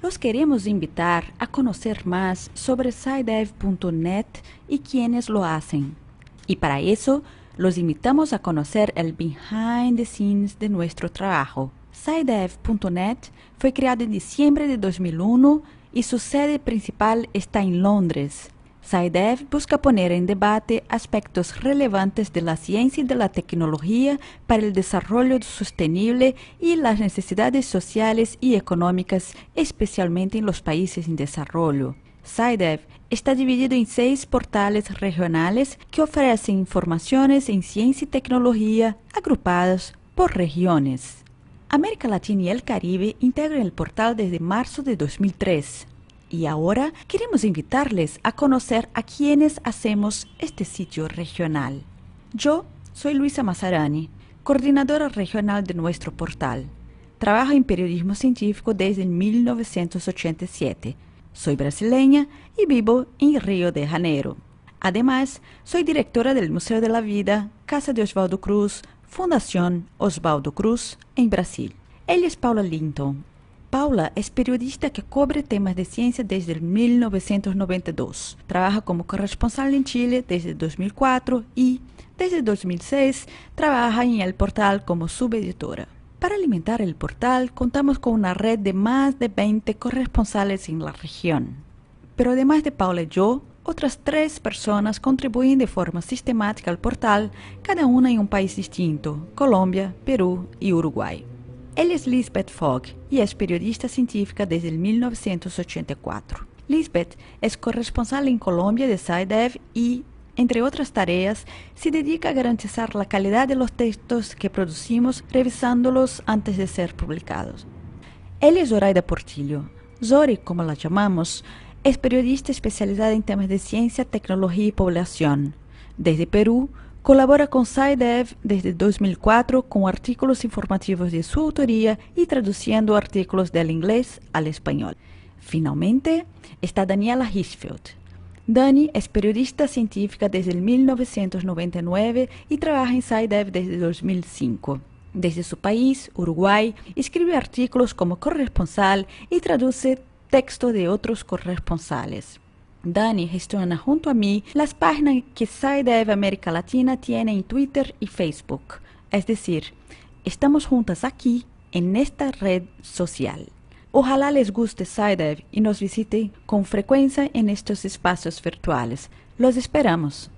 Los queremos invitar a conocer más sobre SciDev.net y quienes lo hacen. Y para eso, los invitamos a conocer el behind the scenes de nuestro trabajo. SciDev.net fue creado en diciembre de 2001 y su sede principal está en Londres, SIDEF busca poner en debate aspectos relevantes de la ciencia y de la tecnología para el desarrollo sostenible y las necesidades sociales y económicas, especialmente en los países en desarrollo. SciDev está dividido en seis portales regionales que ofrecen informaciones en ciencia y tecnología agrupadas por regiones. América Latina y el Caribe integran el portal desde marzo de 2003. Y ahora queremos invitarles a conocer a quienes hacemos este sitio regional. Yo soy Luisa Mazzarani, coordinadora regional de nuestro portal. Trabajo en periodismo científico desde 1987. Soy brasileña y vivo en Río de Janeiro. Además, soy directora del Museo de la Vida, Casa de Osvaldo Cruz, Fundación Osvaldo Cruz, en Brasil. Ella es Paula Linton, Paula es periodista que cubre temas de ciencia desde 1992. Trabaja como corresponsal en Chile desde 2004 y, desde 2006, trabaja en el portal como subeditora. Para alimentar el portal, contamos con una red de más de 20 corresponsales en la región. Pero además de Paula y yo, otras tres personas contribuyen de forma sistemática al portal, cada una en un país distinto, Colombia, Perú y Uruguay. Ela es Lisbeth Fogg y es periodista científica desde 1984. Lisbeth es corresponsal en Colombia de SciDev y, entre otras tareas, se dedica a garantizar la calidad de los textos que producimos revisándolos antes de ser publicados. Ella es Zoraida Portillo. Zori, como la llamamos, es periodista especializada en temas de ciencia, tecnología y población. Desde Perú, Colabora con SciDev desde 2004 con artículos informativos de su autoría y traduciendo artículos del inglés al español. Finalmente, está Daniela Hirschfeld. Dani es periodista científica desde 1999 y trabaja en SciDev desde 2005. Desde su país, Uruguay, escribe artículos como corresponsal y traduce textos de otros corresponsales. Dani gestiona junto a mí las páginas que SciDev América Latina tiene en Twitter y Facebook. Es decir, estamos juntas aquí en esta red social. Ojalá les guste SciDev y nos visite con frecuencia en estos espacios virtuales. Los esperamos.